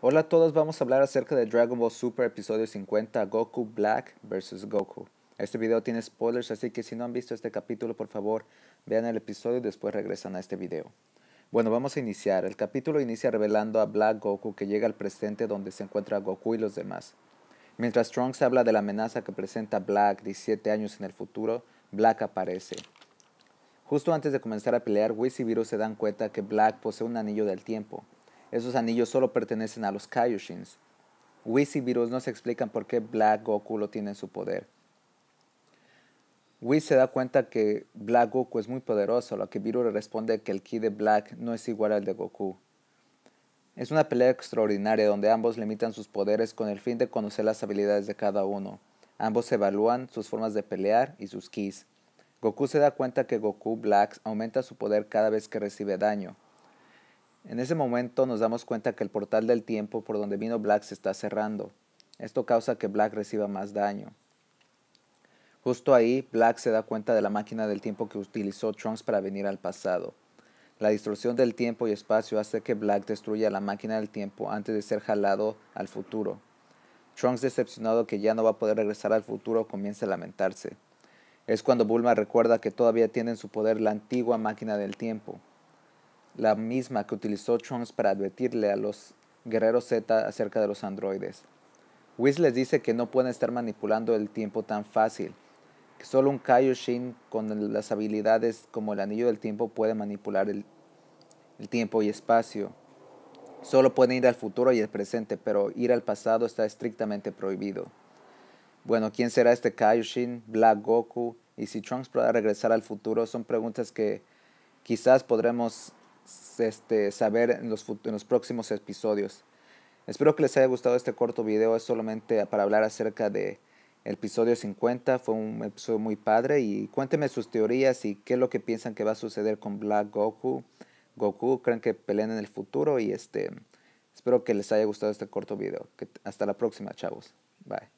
Hola a todos, vamos a hablar acerca de Dragon Ball Super Episodio 50 Goku Black vs Goku. Este video tiene spoilers, así que si no han visto este capítulo, por favor, vean el episodio y después regresan a este video. Bueno, vamos a iniciar. El capítulo inicia revelando a Black Goku que llega al presente donde se encuentra Goku y los demás. Mientras Trunks habla de la amenaza que presenta Black 17 años en el futuro, Black aparece. Justo antes de comenzar a pelear, Whis y Virus se dan cuenta que Black posee un anillo del tiempo, esos anillos solo pertenecen a los Kaioshins. Whis y Virus se explican por qué Black Goku lo tiene en su poder. Whis se da cuenta que Black Goku es muy poderoso, lo que Virus le responde que el ki de Black no es igual al de Goku. Es una pelea extraordinaria donde ambos limitan sus poderes con el fin de conocer las habilidades de cada uno. Ambos evalúan sus formas de pelear y sus kis. Goku se da cuenta que Goku Black aumenta su poder cada vez que recibe daño, en ese momento nos damos cuenta que el portal del tiempo por donde vino Black se está cerrando. Esto causa que Black reciba más daño. Justo ahí, Black se da cuenta de la máquina del tiempo que utilizó Trunks para venir al pasado. La distorsión del tiempo y espacio hace que Black destruya la máquina del tiempo antes de ser jalado al futuro. Trunks decepcionado que ya no va a poder regresar al futuro comienza a lamentarse. Es cuando Bulma recuerda que todavía tiene en su poder la antigua máquina del tiempo la misma que utilizó Trunks para advertirle a los guerreros Z acerca de los androides. Whis les dice que no pueden estar manipulando el tiempo tan fácil, que solo un Kaioshin con las habilidades como el anillo del tiempo puede manipular el, tiempo y espacio. Solo pueden ir al futuro y al presente, pero ir al pasado está estrictamente prohibido. Bueno, ¿quién será este Kaioshin, Black Goku y si Trunks podrá regresar al futuro? Son preguntas que quizás podremos este, saber en los, próximos episodios. Espero que les haya gustado este corto video, es solamente para hablar acerca de el episodio 50, fue un episodio muy padre y cuéntenme sus teorías y qué es lo que piensan que va a suceder con Black Goku. Goku, creen que peleen en el futuro y este espero que les haya gustado este corto video. hasta la próxima, chavos. Bye.